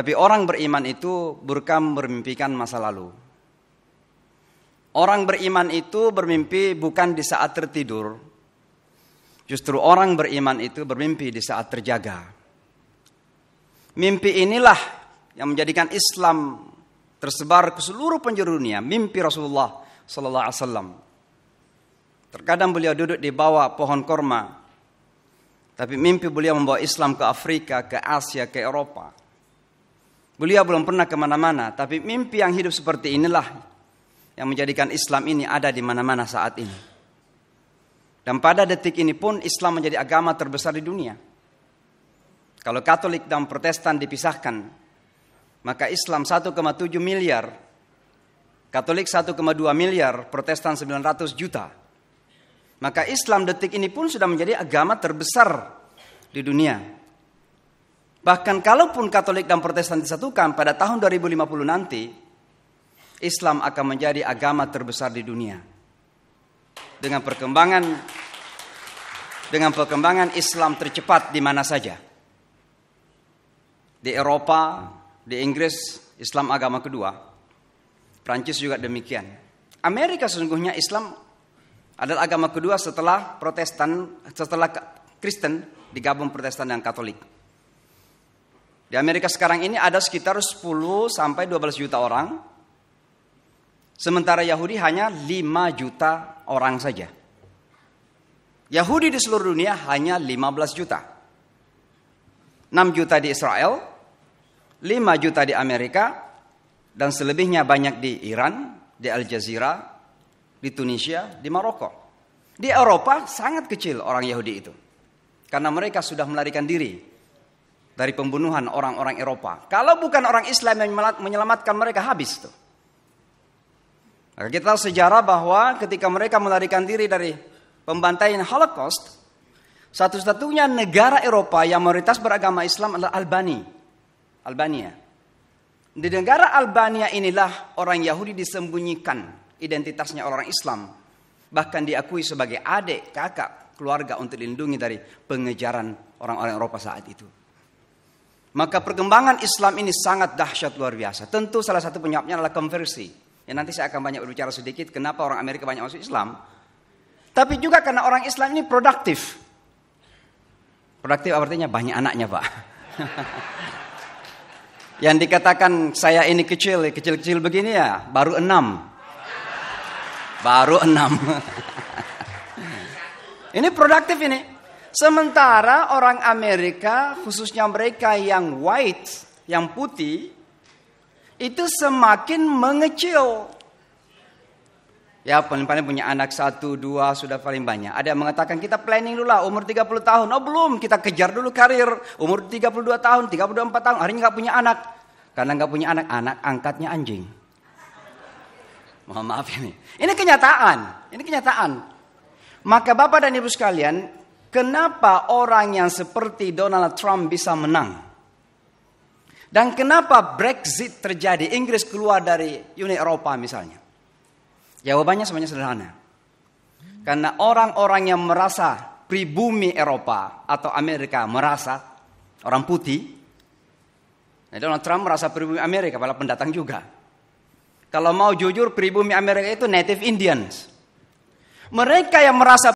Tapi orang beriman itu bukan bermimpikan masa lalu. Orang beriman itu bermimpi bukan di saat tertidur. Justru orang beriman itu bermimpi di saat terjaga. Mimpi inilah yang menjadikan Islam tersebar ke seluruh penjuru dunia. Mimpi Rasulullah Sallallahu Alaihi Wasallam. Terkadang beliau duduk di bawah pohon korma, tapi mimpi beliau membawa Islam ke Afrika, ke Asia, ke Eropa. Beliau belum pernah kemana-mana, tapi mimpi yang hidup seperti inilah yang menjadikan Islam ini ada di mana-mana saat ini. Dan pada detik ini pun Islam menjadi agama terbesar di dunia. Kalau Katolik dan Protestan dipisahkan, maka Islam 1,7 miliar, Katolik 1,2 miliar, Protestan 900 juta. Maka Islam detik ini pun sudah menjadi agama terbesar di dunia. Bahkan kalaupun Katolik dan Protestan disatukan pada tahun 2050 nanti, Islam akan menjadi agama terbesar di dunia. Dengan perkembangan dengan perkembangan Islam tercepat di mana saja. Di Eropa, di Inggris, Islam agama kedua. Prancis juga demikian. Amerika sesungguhnya Islam adalah agama kedua setelah Protestan, setelah Kristen digabung Protestan dan Katolik. Di Amerika sekarang ini ada sekitar 10 sampai 12 juta orang. Sementara Yahudi hanya 5 juta orang saja. Yahudi di seluruh dunia hanya 15 juta. 6 juta di Israel, 5 juta di Amerika, dan selebihnya banyak di Iran, di Aljazeera, di Tunisia, di Maroko. Di Eropa sangat kecil orang Yahudi itu. Karena mereka sudah melarikan diri dari pembunuhan orang-orang Eropa. Kalau bukan orang Islam yang menyelamatkan mereka habis tuh. Maka kita tahu sejarah bahwa ketika mereka melarikan diri dari pembantaian Holocaust, satu-satunya negara Eropa yang mayoritas beragama Islam adalah Albani, Albania. Di negara Albania inilah orang Yahudi disembunyikan identitasnya orang Islam, bahkan diakui sebagai adik, kakak, keluarga untuk dilindungi dari pengejaran orang-orang Eropa saat itu. Maka perkembangan Islam ini sangat dahsyat luar biasa. Tentu salah satu penyebabnya adalah konversi. Ya nanti saya akan banyak berbicara sedikit kenapa orang Amerika banyak masuk Islam. Tapi juga karena orang Islam ini produktif. Produktif artinya banyak anaknya pak. Yang dikatakan saya ini kecil, kecil-kecil begini ya, baru enam. Baru enam. ini produktif ini. Sementara orang Amerika, khususnya mereka yang white, yang putih, itu semakin mengecil. Ya paling-paling punya anak satu, dua sudah paling banyak. Ada yang mengatakan kita planning dulu lah umur 30 tahun. Oh belum, kita kejar dulu karir. Umur 32 tahun, 34 tahun, hari ini nggak punya anak. Karena nggak punya anak, anak angkatnya anjing. Mohon maaf ini. Ini kenyataan, ini kenyataan. Maka Bapak dan Ibu sekalian, Kenapa orang yang seperti Donald Trump bisa menang? Dan kenapa Brexit terjadi? Inggris keluar dari Uni Eropa misalnya. Jawabannya semuanya sederhana. Karena orang-orang yang merasa pribumi Eropa atau Amerika merasa orang putih. Nah Donald Trump merasa pribumi Amerika, malah pendatang juga. Kalau mau jujur, pribumi Amerika itu native Indians. Mereka yang merasa